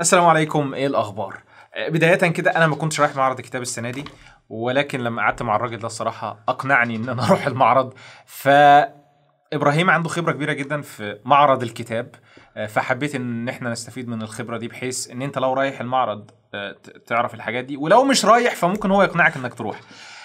السلام عليكم ايه الاخبار آه، بدايه كده انا ما كنتش رايح معرض الكتاب السنه دي ولكن لما قعدت مع الراجل ده الصراحه اقنعني ان انا اروح المعرض ف ابراهيم عنده خبره كبيره جدا في معرض الكتاب آه، فحبيت ان احنا نستفيد من الخبره دي بحيث ان انت لو رايح المعرض آه، تعرف الحاجات دي ولو مش رايح فممكن هو يقنعك انك تروح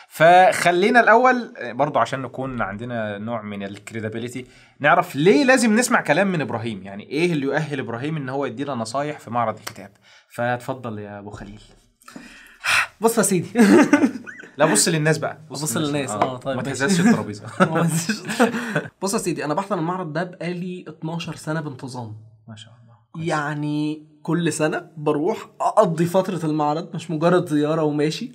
فخلينا الاول برضه عشان نكون عندنا نوع من الكريديبيليتي نعرف ليه لازم نسمع كلام من ابراهيم يعني ايه اللي يؤهل ابراهيم ان هو يدينا نصايح في معرض الكتاب فاتفضل يا ابو خليل بص يا سيدي لا بص للناس بقى بص, بص للناس اه طيب ما تهزش الترابيزه بص يا سيدي انا بحضر المعرض ده بقالي 12 سنه بانتظام ما شاء الله كويس. يعني كل سنه بروح اقضي فتره المعرض مش مجرد زياره وماشي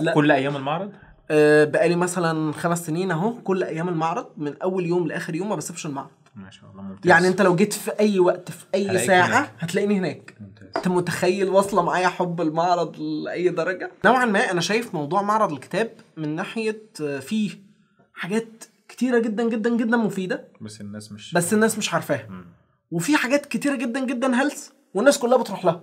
لا. كل ايام المعرض آه، بقالي مثلا خمس سنين اهو كل ايام المعرض من اول يوم لاخر يوم ما بسيبش المعرض ما شاء الله ممتاز يعني انت لو جيت في اي وقت في اي ساعه هناك. هتلاقيني هناك ممتاز. انت متخيل واصله معايا حب المعرض لاي درجه نوعا ما انا شايف موضوع معرض الكتاب من ناحيه آه، فيه حاجات كتيره جدا جدا جدا مفيده بس الناس مش بس الناس مش عارفاها وفي حاجات كتيره جدا جدا هلس والناس كلها بتروح لها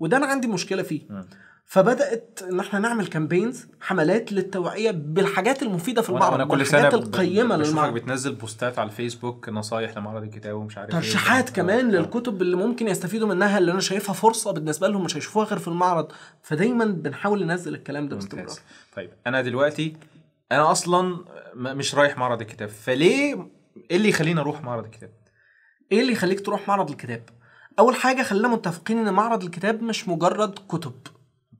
وده انا عندي مشكله فيه م. فبدات ان احنا نعمل كامبينز حملات للتوعيه بالحاجات المفيده في المعرض انا كل سنه القيمه للمعرض بتنزل بوستات على الفيسبوك نصايح لمعرض الكتاب ومش عارف إيه ترشيحات إيه كمان أوه. للكتب اللي ممكن يستفيدوا منها اللي انا شايفها فرصه بالنسبه لهم مش هيشوفوها غير في المعرض فدايما بنحاول ننزل الكلام ده باستمرار طيب انا دلوقتي انا اصلا مش رايح معرض الكتاب فليه ايه اللي يخليني اروح معرض الكتاب ايه اللي يخليك تروح معرض الكتاب اول حاجه خلينا متفقين ان معرض الكتاب مش مجرد كتب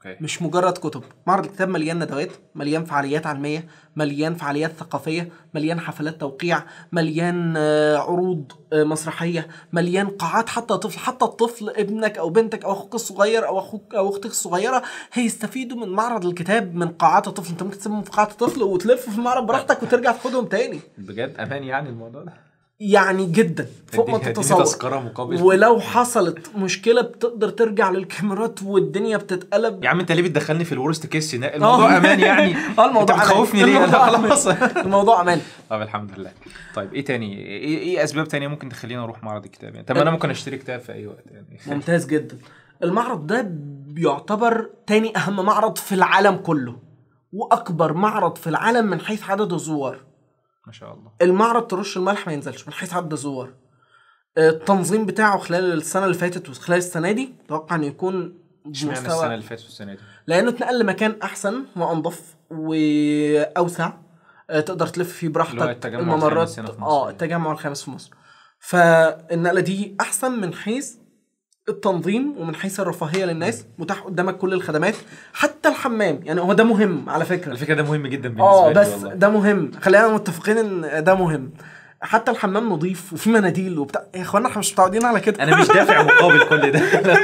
أوكي. مش مجرد كتب معرض الكتاب مليان ندوات مليان فعاليات علميه مليان فعاليات ثقافيه مليان حفلات توقيع مليان آه، عروض آه، مسرحيه مليان قاعات حتى طفل حتى الطفل ابنك او بنتك او اخوك الصغير او اخوك او اختك الصغيره هيستفيدوا من معرض الكتاب من قاعات الطفل انت ممكن تسيبهم في قاعه الطفل وتلف في المعرض براحتك وترجع تاخدهم تاني بجد امان يعني الموضوع ده يعني جدا فوق ما تتصور ولو حصلت مشكله بتقدر ترجع للكاميرات والدنيا بتتقلب يا عم انت ليه بتدخلني في الورست كيس هنا آه. الموضوع امان يعني اه الموضوع انت بتخوفني ليه خلاص الموضوع امان طب الحمد لله طيب ايه تاني ايه, إيه اسباب تانية ممكن تخليني اروح معرض الكتاب يعني طب انا ممكن اشتري كتاب في اي وقت يعني ممتاز جدا المعرض ده بيعتبر تاني اهم معرض في العالم كله واكبر معرض في العالم من حيث عدد الزوار ما شاء الله المعرض ترش الملح ما ينزلش من حيث عدد الزوار آه، التنظيم بتاعه خلال السنه اللي فاتت وخلال السنه دي اتوقع انه يكون اشمعنى السنه اللي فاتت والسنه دي؟ لانه اتنقل لمكان احسن وانظف واوسع آه، تقدر تلف فيه براحتك الممرات اه التجمع الخامس في مصر فالنقله دي احسن من حيث التنظيم ومن حيث الرفاهيه للناس متاح قدامك كل الخدمات حتى الحمام يعني هو ده مهم على فكره على فكره ده مهم جدا بالنسبه اه بس والله. ده مهم خلينا متفقين ان ده مهم حتى الحمام نظيف وفي مناديل وبتاع إيه يا اخوانا احنا مش متعودين على كده انا مش دافع مقابل كل ده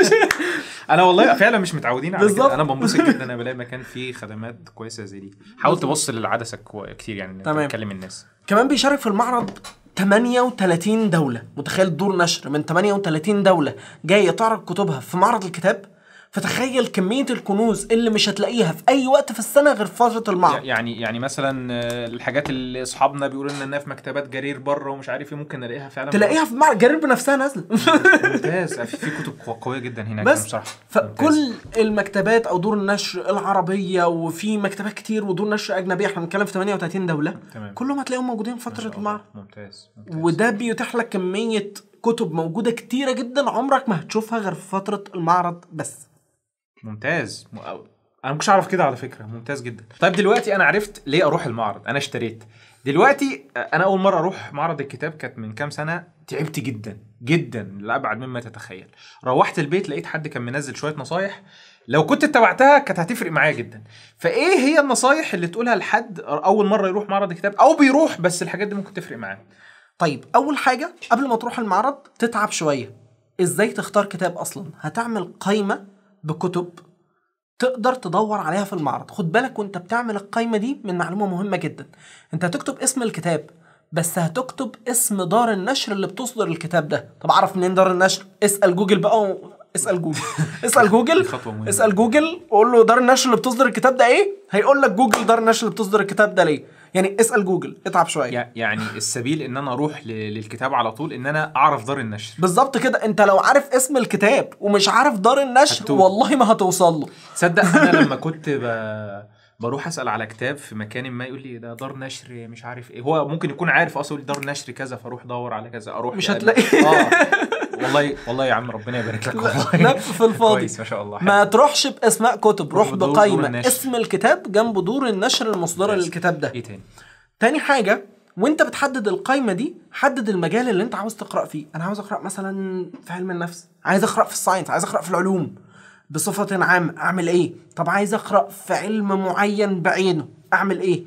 انا والله فعلا مش متعودين على كده انا بنبسط جدا انا بلاقي مكان فيه خدمات كويسه زي دي حاول تبص للعدسه كتير يعني تمام تكلم الناس كمان بيشارك في المعرض 38 دولة متخيل دور نشر من 38 دولة جاية تعرض كتبها في معرض الكتاب فتخيل كميه الكنوز اللي مش هتلاقيها في اي وقت في السنه غير فتره المعرض يعني يعني مثلا آه، الحاجات اللي اصحابنا بيقولوا لنا انها في مكتبات جرير بره ومش عارف ايه ممكن نلاقيها فعلا تلاقيها في معرض جرير بنفسها نازله ممتاز في كتب قويه جدا هناك بس بصراحه فكل المكتبات او دور النشر العربيه وفي مكتبات كتير ودور نشر اجنبيه احنا بنتكلم في 38 دوله تمام. كلهم هتلاقيهم موجودين في فتره المعرض ممتاز. ممتاز وده بيتيح لك كميه كتب موجوده كتيره جدا عمرك ما هتشوفها غير في فتره المعرض بس ممتاز انا ما كنتش اعرف كده على فكره ممتاز جدا طيب دلوقتي انا عرفت ليه اروح المعرض انا اشتريت دلوقتي آه، انا اول مره اروح معرض الكتاب كانت من كام سنه تعبت جدا جدا لابعد مما تتخيل روحت البيت لقيت حد كان منزل شويه نصايح لو كنت اتبعتها كانت هتفرق معايا جدا فايه هي النصايح اللي تقولها لحد اول مره يروح معرض الكتاب او بيروح بس الحاجات دي ممكن تفرق معاه طيب اول حاجه قبل ما تروح المعرض تتعب شويه ازاي تختار كتاب اصلا هتعمل قائمه بكتب تقدر تدور عليها في المعرض خد بالك وانت بتعمل القايمة دي من معلومة مهمة جدا انت هتكتب اسم الكتاب بس هتكتب اسم دار النشر اللي بتصدر الكتاب ده طب اعرف منين دار النشر اسال جوجل بقى اسال جوجل اسال جوجل اسال جوجل وقول له دار النشر اللي بتصدر الكتاب ده ايه هيقول لك جوجل دار النشر اللي بتصدر الكتاب ده ليه يعني اسال جوجل اتعب شويه يعني السبيل ان انا اروح للكتاب على طول ان انا اعرف دار النشر بالظبط كده انت لو عارف اسم الكتاب ومش عارف دار النشر هتوب. والله ما هتوصل له تصدق انا لما كنت ب... بروح اسال على كتاب في مكان ما يقول لي ده دار نشر مش عارف ايه هو ممكن يكون عارف اصلا دار نشر كذا فاروح ادور على كذا اروح مش هتلاقي اه والله والله يا عم ربنا يبارك لك والله لف في الفاضي كويس ما شاء الله حلو. ما تروحش باسماء كتب روح بقايمه اسم الكتاب جنب دور النشر المصدره للكتاب ده ايه تاني تاني حاجه وانت بتحدد القايمه دي حدد المجال اللي انت عاوز تقرا فيه انا عاوز اقرا مثلا في علم النفس عايز اقرا في الساينس عايز اقرا في العلوم بصفه عامه اعمل ايه طب عايز اقرا في علم معين بعينه اعمل ايه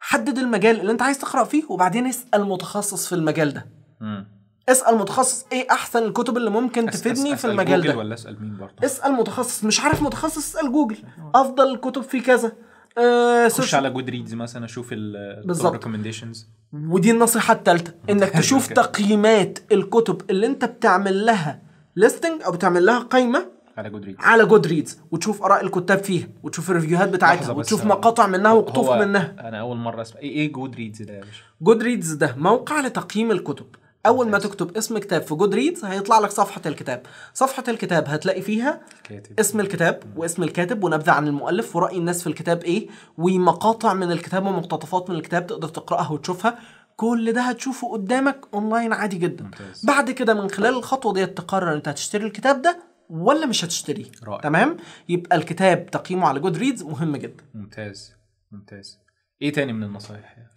حدد المجال اللي انت عايز تقرا فيه وبعدين اسال متخصص في المجال ده م. اسال متخصص ايه احسن الكتب اللي ممكن أس تفيدني أسأل في المجال ده ولا اسال مين برضه اسال متخصص مش عارف متخصص اسال جوجل افضل الكتب في كذا أه خش على جود ريدز مثلا اشوف الريكومنديشنز ودي النصيحه الثالثه انك تشوف تقييمات الكتب اللي انت بتعمل لها ليستنج او بتعمل لها قايمه على جود ريدز على جود ريدز وتشوف اراء الكتاب فيها وتشوف الريفيوهات بتاعتها وتشوف مقاطع منها وقطوف منها انا اول مره اسمع ايه جود إيه ريدز ده يا باشا جود ريدز ده موقع لتقييم الكتب اول ما تكتب اسم كتاب في جود ريدز هيطلع لك صفحه الكتاب صفحه الكتاب هتلاقي فيها كاتب. اسم الكتاب واسم الكاتب ونبذه عن المؤلف وراي الناس في الكتاب ايه ومقاطع من الكتاب ومقتطفات من الكتاب تقدر تقراها وتشوفها كل ده هتشوفه قدامك اونلاين عادي جدا ممتاز. بعد كده من خلال الخطوه دي تقرر انت هتشتري الكتاب ده ولا مش هتشتريه تمام يبقى الكتاب تقييمه على جود ريدز مهم جدا ممتاز ممتاز ايه تاني من النصايح يعني؟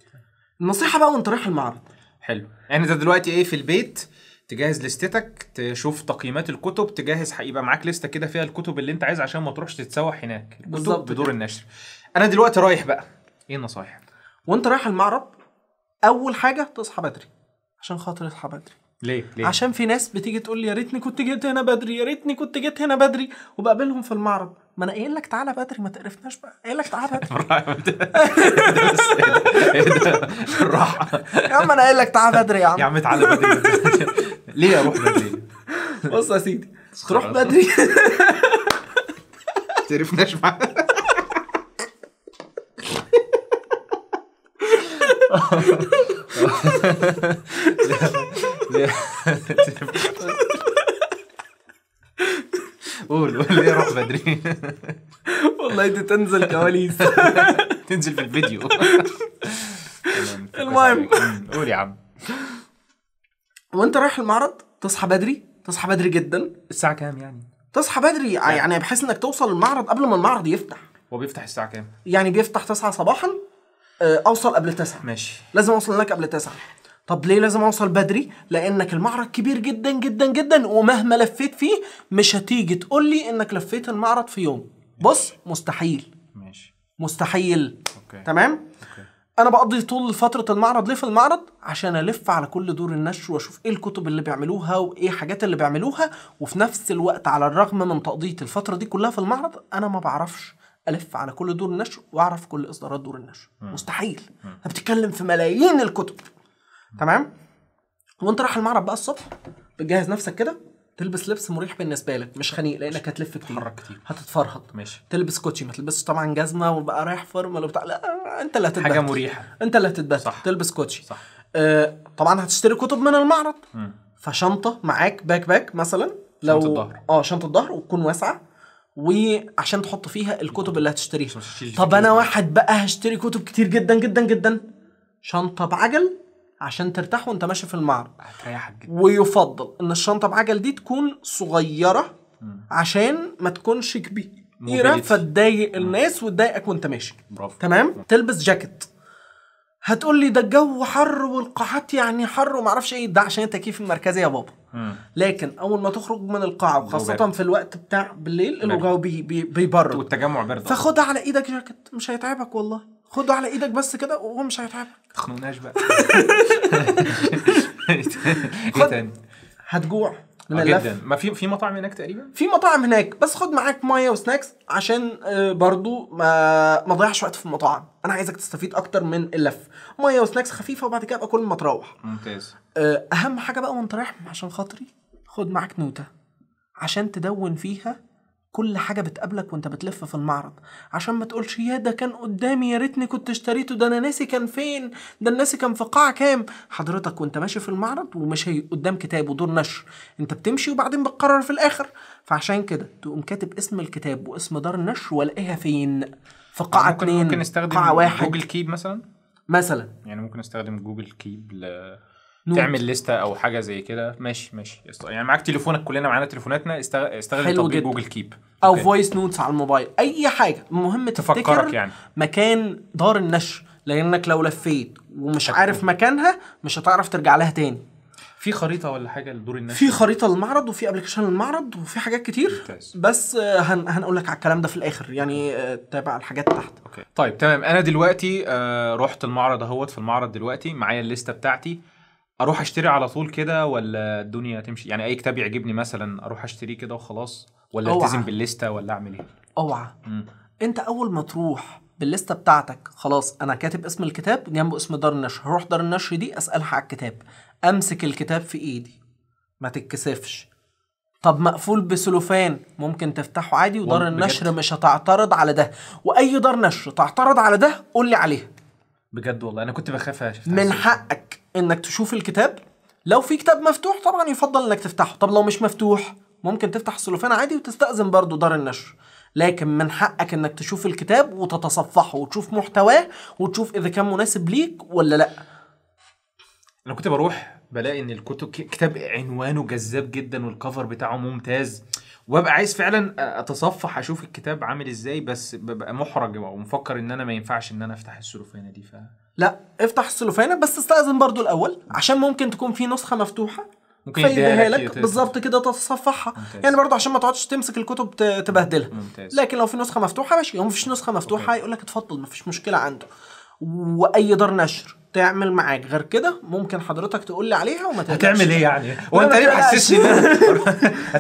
النصيحه بقى وانت رايح المعرض حلو يعني انت دلوقتي ايه في البيت تجهز لستتك تشوف تقييمات الكتب تجهز هيبقى معاك لسته كده فيها الكتب اللي انت عايز عشان ما تروحش تتسوح هناك بالظبط بدور النشر انا دلوقتي رايح بقى ايه النصايح وانت رايح المعرض اول حاجه تصحى بدري عشان خاطر اصحى بدري ليه؟ ليه؟ عشان في ناس بتيجي تقول لي يا ريتني كنت جيت هنا بدري يا ريتني كنت جيت هنا بدري وبقابلهم في المعرض ما انا قايل لك تعالى بدري ما تقرفناش بقى قايل لك تعالى بدري بالراحه يا عم انا قايل لك تعالى بدري يا عم يا عم تعالى بدري ليه اروح بدري؟ بص يا سيدي تروح بدري ما تقرفناش معاك قول قول ليه روح بدري والله دي تنزل كواليس تنزل في الفيديو المهم قول يا عم وانت رايح المعرض تصحى بدري تصحى بدري جدا الساعة كام يعني؟ تصحى بدري يعني بحيث انك توصل المعرض قبل ما المعرض يفتح هو بيفتح الساعة كام؟ يعني بيفتح 9 صباحا آه، اوصل قبل 9 ماشي لازم اوصل هناك قبل 9 طب ليه لازم اوصل بدري لانك المعرض كبير جدا جدا جدا ومهما لفيت فيه مش هتيجي تقول لي انك لفيت المعرض في يوم بص مستحيل ماشي مستحيل أوكي. تمام أوكي. انا بقضي طول فتره المعرض ليه في المعرض عشان الف على كل دور النشر واشوف ايه الكتب اللي بيعملوها وايه الحاجات اللي بيعملوها وفي نفس الوقت على الرغم من تقضيه الفتره دي كلها في المعرض انا ما بعرفش الف على كل دور النشر واعرف كل اصدارات دور النشر مم. مستحيل انت بتتكلم في ملايين الكتب تمام وانت رايح المعرض بقى الصبح بتجهز نفسك كده تلبس لبس مريح بالنسبه لك مش خنيق لانك هتلف كتير كتير هتتفرهد ماشي تلبس كوتشي ما تلبسش طبعا جزمه وبقى رايح فورمال وبتاع لا انت اللي هتتبهدل حاجه مريحه انت اللي هتتبهدل صح تلبس كوتشي صح آه طبعا هتشتري كتب من المعرض م. فشنطه معاك باك باك مثلا لو شنطه الظهر اه شنطه الظهر وتكون واسعه وعشان تحط فيها الكتب اللي هتشتريها طب انا واحد بقى هشتري كتب كتير جدا جدا جدا شنطه بعجل عشان ترتاح وانت ماشي في المعرض هتريحك جدا ويفضل ان الشنطه بعجل دي تكون صغيره مم. عشان ما تكونش كبيره فتضايق الناس وتضايقك وانت ماشي برافو تمام مم. تلبس جاكيت هتقول لي ده الجو حر والقاعات يعني حر وما اعرفش ايه ده عشان التكييف المركزي يا بابا لكن اول ما تخرج من القاعه وخاصه في الوقت بتاع بالليل الجو بيبرد والتجمع برد فخدها على ايدك جاكيت مش هيتعبك والله خده على ايدك بس كده وهو مش هيتعبك تخنوناش بقى ايه تاني هتجوع من آه، اللف جدا ما في في مطاعم هناك تقريبا في مطاعم هناك بس خد معاك ميه وسناكس عشان آه، برضو ما ما تضيعش وقت في المطاعم انا عايزك تستفيد اكتر من اللف ميه وسناكس خفيفه وبعد كده ابقى كل ما تروح ممتاز آه، اهم حاجه بقى وانت رايح عشان خاطري خد معاك نوته عشان تدون فيها كل حاجة بتقابلك وانت بتلف في المعرض عشان ما تقولش يا ده كان قدامي يا ريتني كنت اشتريته ده انا ناسي كان فين ده الناسي كان في قاع كام حضرتك وانت ماشي في المعرض وماشي قدام كتاب ودور نشر انت بتمشي وبعدين بتقرر في الاخر فعشان كده تقوم كاتب اسم الكتاب واسم دار النشر والاقيها فين في قاع اتنين ممكن نستخدم قاع واحد جوجل كيب مثلا مثلا يعني ممكن استخدم جوجل كيب ل... نوت. تعمل لستة او حاجه زي كده ماشي ماشي يعني معاك تليفونك كلنا معانا تليفوناتنا استغل تطبيق جوجل كيب او فويس نوتس على الموبايل اي حاجه المهم تفكرك يعني مكان دار النشر لانك لو لفيت ومش حكي. عارف مكانها مش هتعرف ترجع لها تاني في خريطه ولا حاجه لدور النشر في خريطه للمعرض وفي ابلكيشن للمعرض وفي حاجات كتير ممتاز. بس آه، هن... هنقول لك على الكلام ده في الاخر يعني آه، تابع الحاجات تحت اوكي طيب تمام انا دلوقتي آه، رحت المعرض اهوت في المعرض دلوقتي معايا الليسته بتاعتي اروح اشتري على طول كده ولا الدنيا تمشي يعني اي كتاب يعجبني مثلا اروح اشتريه كده وخلاص ولا التزم بالليسته ولا اعمل ايه اوعى مم. انت اول ما تروح بالليسته بتاعتك خلاص انا كاتب اسم الكتاب جنبه اسم دار النشر هروح دار النشر دي اسالها على الكتاب امسك الكتاب في ايدي ما تتكسفش طب مقفول بسلوفان ممكن تفتحه عادي ودار النشر بجد. مش هتعترض على ده واي دار نشر تعترض على ده قول لي عليها بجد والله انا كنت بخاف من حقك انك تشوف الكتاب لو في كتاب مفتوح طبعا يفضل انك تفتحه طب لو مش مفتوح ممكن تفتح السلوفان عادي وتستأذن برضو دار النشر لكن من حقك انك تشوف الكتاب وتتصفحه وتشوف محتواه وتشوف اذا كان مناسب ليك ولا لا انا كنت بروح بلاقي ان الكتب كتاب عنوانه جذاب جدا والكفر بتاعه ممتاز وابقى عايز فعلا اتصفح اشوف الكتاب عامل ازاي بس ببقى محرج ومفكر ان انا ما ينفعش ان انا افتح السلوفانه دي ف لا افتح السلوفانه بس استأذن برضو الاول عشان ممكن تكون في نسخه مفتوحه ممكن يديها لك بالظبط كده تتصفحها ممتاز. يعني برضو عشان ما تقعدش تمسك الكتب تبهدلها ممتاز. لكن لو في نسخه مفتوحه ماشي لو مفيش نسخه مفتوحه يقول لك اتفضل مفيش مشكله عنده واي دار نشر تعمل معاك غير كده ممكن حضرتك تقول لي عليها وما تقلقش هتعمل ايه يعني هو انت ليه محسسني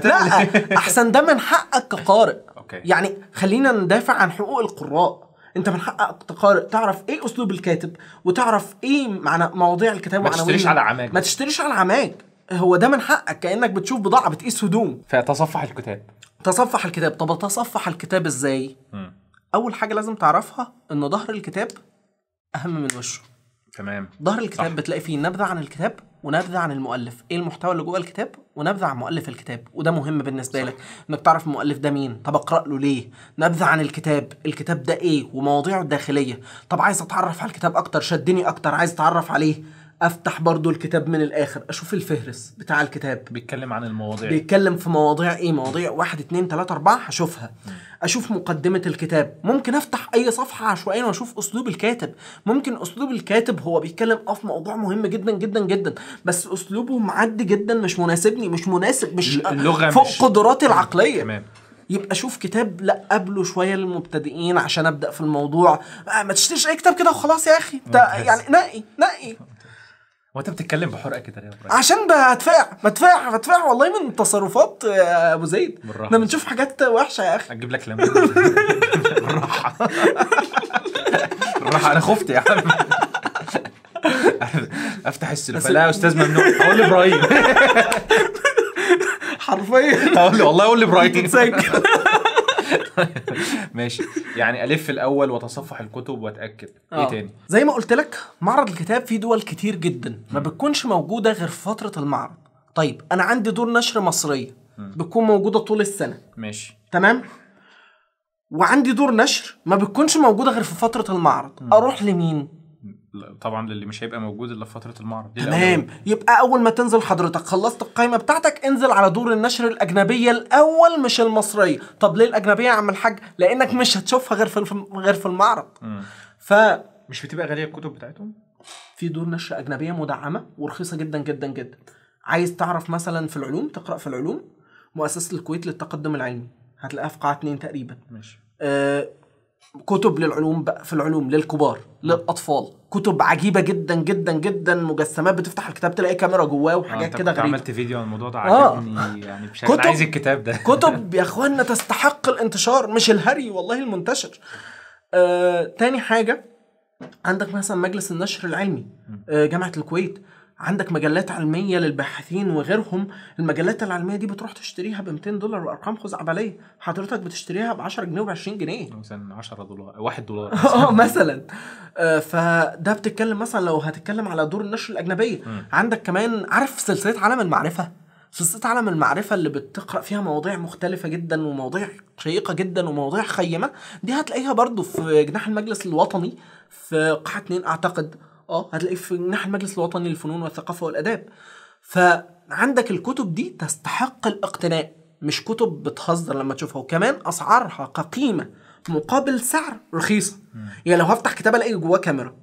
لا إيه؟ احسن ده من حقك كقارئ أوكي. يعني خلينا ندافع عن حقوق القراء انت من حقك تقارئ تعرف ايه اسلوب الكاتب وتعرف ايه معنى مواضيع الكتاب ما تشتريش على عماك ما تشتريش على عماك هو ده من حقك كانك بتشوف بضاعه بتقيس هدوم فتصفح الكتاب تصفح الكتاب طب تصفح الكتاب ازاي م. اول حاجه لازم تعرفها ان ظهر الكتاب اهم من وشه تمام ظهر الكتاب صح. بتلاقي فيه نبذه عن الكتاب ونبذه عن المؤلف ايه المحتوى اللي جوه الكتاب ونبذه عن مؤلف الكتاب وده مهم بالنسبه صح. لك انك تعرف المؤلف ده مين طب اقرا له ليه نبذه عن الكتاب الكتاب ده ايه ومواضيعه الداخليه طب عايز اتعرف على الكتاب اكتر شدني اكتر عايز اتعرف عليه افتح برضو الكتاب من الاخر اشوف الفهرس بتاع الكتاب بيتكلم عن المواضيع بيتكلم في مواضيع ايه مواضيع واحد اتنين تلاتة اربعة هشوفها اشوف مقدمة الكتاب ممكن افتح اي صفحة عشوائيا واشوف اسلوب الكاتب ممكن اسلوب الكاتب هو بيتكلم اه في موضوع مهم جدا جدا جدا بس اسلوبه معدي جدا مش مناسبني مش مناسب مش اللغة فوق مش... قدراتي العقلية تمام يبقى شوف كتاب لا قبله شويه للمبتدئين عشان ابدا في الموضوع آه، ما تشتريش اي كتاب كده وخلاص يا اخي يعني نقي نقي وانت بتتكلم بحرقه كده ليه يا ابراهيم؟ عشان بدفع بدفع بدفع والله من تصرفات آه، ابو زيد بالراحه احنا بنشوف حاجات وحشه يا اخي هتجيب لك لمبه بالراحه بالراحه انا خفت يا عم افتح السلوفان لا يا استاذ ممنوع اقول لابراهيم حرفيا اقول له والله اقول لابراهيم تتسجل ماشي يعني الف الاول واتصفح الكتب واتاكد أوه. ايه آه. تاني زي ما قلت لك معرض الكتاب فيه دول كتير جدا ما بتكونش موجوده غير في فتره المعرض طيب انا عندي دور نشر مصريه بتكون موجوده طول السنه ماشي تمام وعندي دور نشر ما بتكونش موجوده غير في فتره المعرض اروح لمين طبعا للي مش هيبقى موجود الا في فتره المعرض دي تمام يبقى اول ما تنزل حضرتك خلصت القائمه بتاعتك انزل على دور النشر الاجنبيه الاول مش المصريه طب ليه الاجنبيه يا عم الحاج لانك مش هتشوفها غير في غير في المعرض م. ف مش بتبقى غاليه الكتب بتاعتهم في دور نشر اجنبيه مدعمه ورخيصه جدا جدا جدا عايز تعرف مثلا في العلوم تقرا في العلوم مؤسسه الكويت للتقدم العلمي هتلاقيها في قاعه 2 تقريبا ماشي آه كتب للعلوم في العلوم للكبار للاطفال كتب عجيبه جدا جدا جدا مجسمات بتفتح الكتاب تلاقي كاميرا جواه آه، وحاجات آه، كده غريبه عملت فيديو عن الموضوع ده آه. عجبني آه. يعني بشكل كتب عايز الكتاب ده كتب يا اخوانا تستحق الانتشار مش الهري والله المنتشر آه، تاني حاجه عندك مثلا مجلس النشر العلمي آه، جامعه الكويت عندك مجلات علميه للباحثين وغيرهم المجلات العلميه دي بتروح تشتريها ب 200 دولار وارقام خزعبليه حضرتك بتشتريها ب 10 جنيه و20 جنيه مثلا 10 دولار 1 دولار اه مثلا آه، فده بتتكلم مثلا لو هتتكلم على دور النشر الاجنبيه م. عندك كمان عارف سلسله عالم المعرفه سلسله عالم المعرفه اللي بتقرا فيها مواضيع مختلفه جدا ومواضيع شيقه جدا ومواضيع خيمه دي هتلاقيها برضو في جناح المجلس الوطني في قاعه 2 اعتقد اه هتلاقيه في ناحية المجلس الوطني للفنون والثقافه والاداب فعندك الكتب دي تستحق الاقتناء مش كتب بتهزر لما تشوفها وكمان اسعارها كقيمه مقابل سعر رخيصه يعني لو هفتح كتاب الاقي جواه كاميرا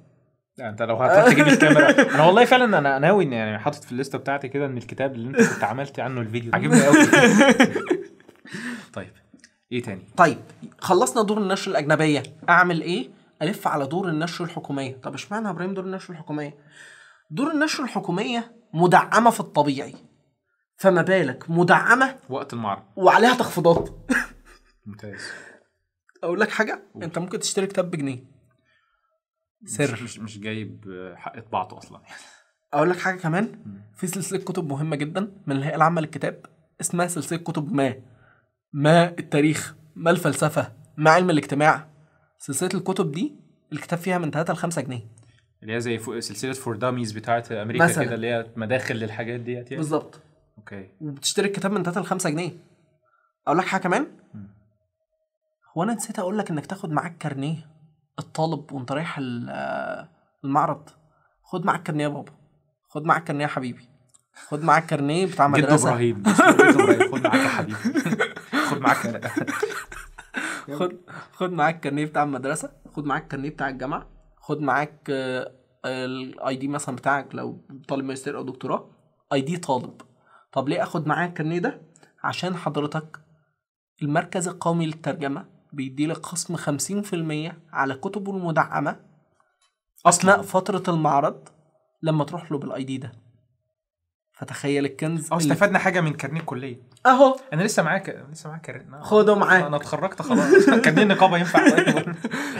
يعني انت لو هتجيب تجيب الكاميرا انا والله فعلا انا ناوي ان يعني حاطط في الليسته بتاعتي كده ان الكتاب اللي انت كنت عملت عنه الفيديو عجبني قوي طيب ايه تاني طيب خلصنا دور النشر الاجنبيه اعمل ايه الف على دور النشر الحكوميه طب اشمعنى يا ابراهيم دور النشر الحكوميه دور النشر الحكوميه مدعمه في الطبيعي فما بالك مدعمه وقت المعركه وعليها تخفيضات ممتاز اقول لك حاجه أوه. انت ممكن تشتري كتاب بجنيه سر مش, مش, جايب حق طباعته اصلا اقول لك حاجه كمان في سلسله كتب مهمه جدا من الهيئه العامه للكتاب اسمها سلسله كتب ما ما التاريخ ما الفلسفه ما علم الاجتماع سلسله الكتب دي الكتاب فيها من 3 ل 5 جنيه اللي هي زي سلسله فور داميز بتاعه امريكا مثلا. كده اللي هي مداخل للحاجات ديت يعني بالظبط اوكي وبتشتري الكتاب من 3 ل 5 جنيه اقول لك حاجه كمان هو انا نسيت اقول لك انك تاخد معاك كارنيه الطالب وانت رايح آه، المعرض خد معاك كارنيه يا بابا خد معاك كارنيه يا حبيبي خد معاك كارنيه بتاع مدرسه جد ابراهيم خد معاك يا حبيبي خد معاك خد خد معاك الكارنيه بتاع المدرسه خد معاك الكارنيه بتاع الجامعه خد معاك آه، الاي دي مثلا بتاعك لو طالب ماجستير او دكتوراه اي دي طالب طب ليه اخد معايا الكارنيه ده عشان حضرتك المركز القومي للترجمه بيديلك خصم 50% على كتبه المدعمه اثناء فتره المعرض لما تروح له بالاي دي ده فتخيل الكنز اه استفدنا حاجه من كارنيه الكليه اهو انا لسه معاك لسه معاك الرقم خده معاك انا اتخرجت خلاص كان ليه نقابه ينفع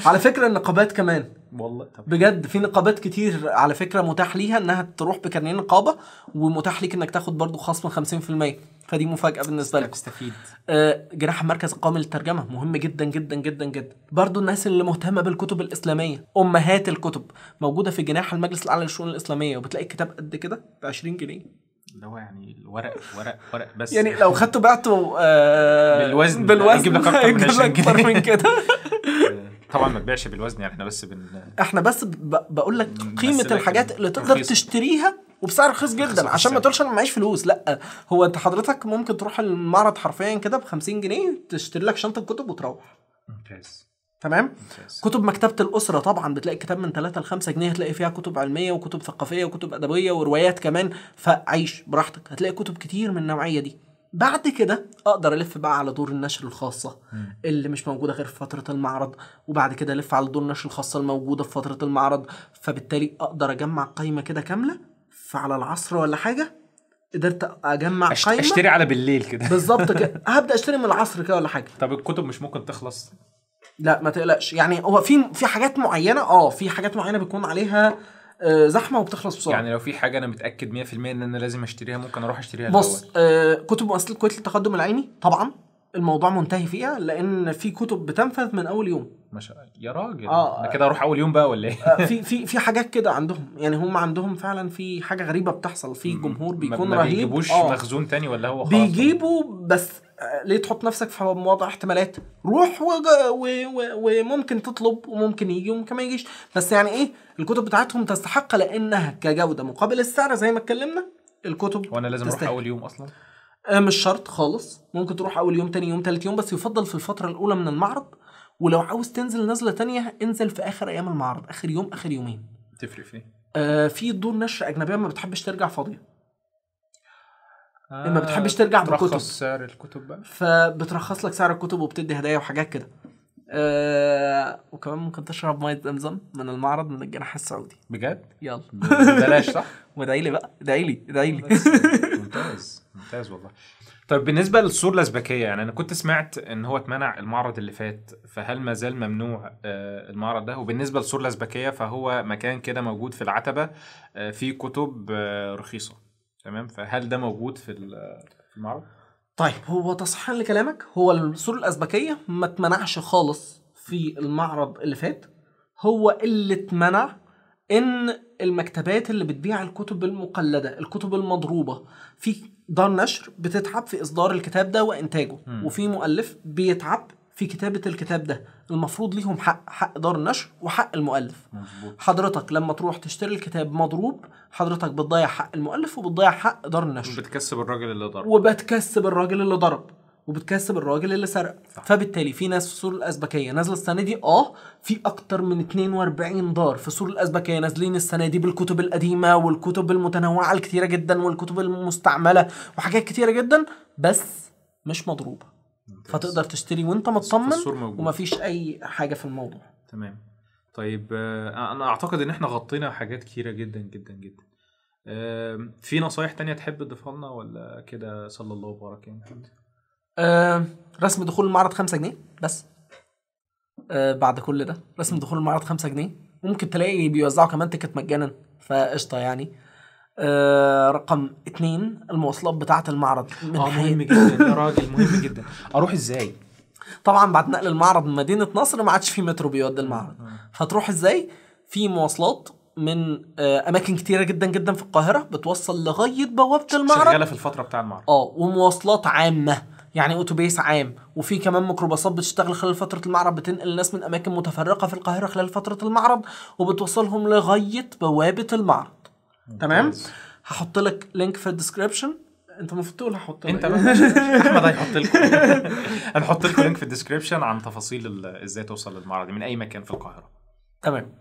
على فكره النقابات كمان والله طب. بجد في نقابات كتير على فكره متاح ليها انها تروح بكارنيه نقابه ومتاح ليك انك تاخد برضو خصم 50% فدي مفاجاه بالنسبه لك استفيد آه جناح المركز القومي للترجمه مهم جدا جدا جدا جدا برضو الناس اللي مهتمه بالكتب الاسلاميه امهات الكتب موجوده في جناح المجلس الاعلى للشؤون الاسلاميه وبتلاقي الكتاب قد كده ب 20 جنيه اللي هو يعني الورق ورق ورق بس يعني لو خدته بعته آه بالوزن بالوزن هيجيب لك اكتر من, من كده طبعا ما تبيعش بالوزن يعني احنا بس بن احنا بس بقول لك قيمه الحاجات اللي تقدر رخيص. تشتريها وبسعر رخيص جدا عشان ما تقولش انا معيش فلوس لا هو انت حضرتك ممكن تروح المعرض حرفيا كده ب 50 جنيه تشتري لك شنطه كتب وتروح ممتاز تمام كتب مكتبه الاسره طبعا بتلاقي الكتاب من 3 ل 5 جنيه هتلاقي فيها كتب علميه وكتب ثقافيه وكتب ادبيه وروايات كمان فعيش براحتك هتلاقي كتب كتير من النوعيه دي بعد كده اقدر الف بقى على دور النشر الخاصه م. اللي مش موجوده غير في فتره المعرض وبعد كده الف على دور النشر الخاصه الموجوده في فتره المعرض فبالتالي اقدر اجمع قائمه كده كامله فعلى العصر ولا حاجه قدرت اجمع قائمه اشتري على بالليل كده بالظبط كده هبدا اشتري من العصر كده ولا حاجه طب الكتب مش ممكن تخلص لا ما تقلقش يعني هو في في حاجات معينه اه في حاجات معينه بيكون عليها آه، زحمه وبتخلص بسرعه يعني لو في حاجه انا متاكد 100% ان انا لازم اشتريها ممكن اروح اشتريها بص الأول. آه كتب مؤسسه الكويت للتقدم العلمي طبعا الموضوع منتهي فيها لان في كتب بتنفذ من اول يوم ما شاء الله يا راجل آه انا كده اروح اول يوم بقى ولا ايه آه، في في في حاجات كده عندهم يعني هم عندهم فعلا في حاجه غريبه بتحصل في جمهور بيكون ما رهيب ما بيجيبوش آه مخزون تاني ولا هو خلاص بيجيبوا بس ليه تحط نفسك في وضع احتمالات روح وممكن تطلب وممكن يجي وممكن ما يجيش بس يعني ايه الكتب بتاعتهم تستحق لانها كجوده مقابل السعر زي ما اتكلمنا الكتب وانا لازم اروح اول يوم اصلا آه، مش شرط خالص ممكن تروح اول يوم تاني يوم تالت يوم بس يفضل في الفتره الاولى من المعرض ولو عاوز تنزل نزله تانية انزل في اخر ايام المعرض اخر يوم اخر يومين تفرق في آه في دور نشر اجنبيه ما بتحبش ترجع فاضيه آه بتحبش ترجع بالكتب سعر الكتب بقى فبترخص لك سعر الكتب وبتدي هدايا وحاجات كده آه وكمان ممكن تشرب ميه زمزم من المعرض من الجناح السعودي بجد؟ يلا بلاش صح؟ وادعي لي بقى ادعي لي ادعي لي ممتاز ممتاز والله طيب بالنسبه للسور الازبكيه يعني انا كنت سمعت ان هو اتمنع المعرض اللي فات فهل ما زال ممنوع آه، المعرض ده وبالنسبه للسور الازبكيه فهو مكان كده موجود في العتبه آه، فيه كتب آه، رخيصه تمام فهل ده موجود في في المعرض؟ طيب هو تصحيحا لكلامك هو السور الأزبكية ما اتمنعش خالص في المعرض اللي فات هو اللي اتمنع ان المكتبات اللي بتبيع الكتب المقلدة الكتب المضروبة في دار نشر بتتعب في إصدار الكتاب ده وإنتاجه م. وفي مؤلف بيتعب في كتابه الكتاب ده المفروض ليهم حق حق دار النشر وحق المؤلف مزبوط. حضرتك لما تروح تشتري الكتاب مضروب حضرتك بتضيع حق المؤلف وبتضيع حق دار النشر بتكسب الراجل اللي ضرب وبتكسب الراجل اللي ضرب وبتكسب الراجل اللي سرق صح. فبالتالي في ناس في سور الازبكيه نازله السنه دي اه في اكتر من 42 دار في سور الازبكيه نازلين السنه دي بالكتب القديمه والكتب المتنوعه الكتيره جدا والكتب المستعمله وحاجات كتيره جدا بس مش مضروبه فتقدر تشتري وانت مطمن ومفيش اي حاجه في الموضوع تمام طيب آه، انا اعتقد ان احنا غطينا حاجات كتيره جدا جدا جدا في نصايح تانية تحب تضيفها لنا ولا كده صلى الله وبارك يا يعني؟ محمد؟ آه رسم دخول المعرض 5 جنيه بس آه بعد كل ده رسم دخول المعرض 5 جنيه ممكن تلاقي بيوزعوا كمان تكت مجانا فقشطه يعني آه، رقم اثنين المواصلات بتاعه المعرض من اه مهم جدا يا راجل مهم جدا اروح ازاي طبعا بعد نقل المعرض من مدينه نصر ما عادش في مترو بيودي آه، المعرض آه. فتروح ازاي في مواصلات من اماكن كتيره جدا جدا في القاهره بتوصل لغايه بوابه المعرض شغاله في الفتره بتاع المعرض اه ومواصلات عامه يعني اتوبيس عام وفي كمان ميكروباصات بتشتغل خلال فتره المعرض بتنقل الناس من اماكن متفرقه في القاهره خلال فتره المعرض وبتوصلهم لغايه بوابه المعرض تمام هحط لك لينك في الديسكربشن انت المفروض تقول هحط انت احمد هيحط لكم هنحط لكم لينك في الديسكربشن عن تفاصيل ازاي توصل للمعرض من اي مكان في القاهره تمام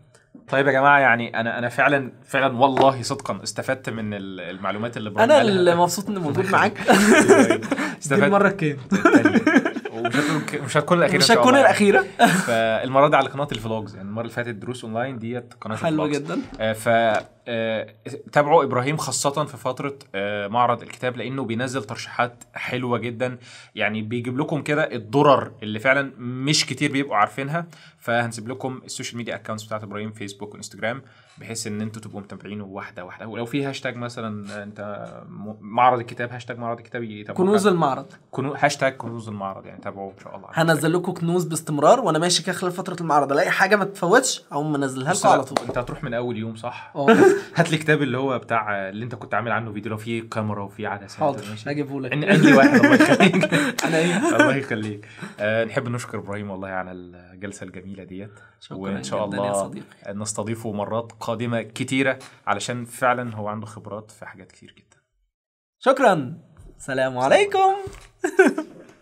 طيب يا جماعه يعني انا انا فعلا فعلا والله صدقا استفدت من المعلومات اللي انا اللي مبسوط اني موجود معاك استفدت المره كام مش هتكون الاخيره مش هتكون الاخيره فالمره دي على قناه الفلوجز يعني المره اللي فاتت دروس اونلاين ديت قناه الفلوجز حلوه جدا آه، ف آه، تابعوا ابراهيم خاصه في فتره آه، معرض الكتاب لانه بينزل ترشيحات حلوه جدا يعني بيجيب لكم كده الضرر اللي فعلا مش كتير بيبقوا عارفينها فهنسيب لكم السوشيال ميديا اكونتس بتاعت ابراهيم فيسبوك وانستجرام بحيث ان انتوا تبقوا متابعينه واحده واحده ولو في هاشتاج مثلا آه، انت معرض الكتاب هاشتاج معرض الكتاب يتابعوا كنوز المعرض كنو... هاشتاج كنوز المعرض يعني تابعوه ان شاء الله هنزل لكم كنوز باستمرار وانا ماشي كده خلال فتره المعرض الاقي حاجه ما تفوتش او منزلها لكم على طول انت هتروح من اول يوم صح؟ هات لي كتاب اللي هو بتاع اللي انت كنت عامل عنه فيديو لو فيه كاميرا وفي عدسه حاضر هجيبه لك انهي واحد الله يخليك انا ايه الله يخليك آه نحب نشكر ابراهيم والله على الجلسه الجميله ديت شكرا وان شاء الله نستضيفه مرات قادمه كتيره علشان فعلا هو عنده خبرات في حاجات كتير جدا شكرا سلام عليكم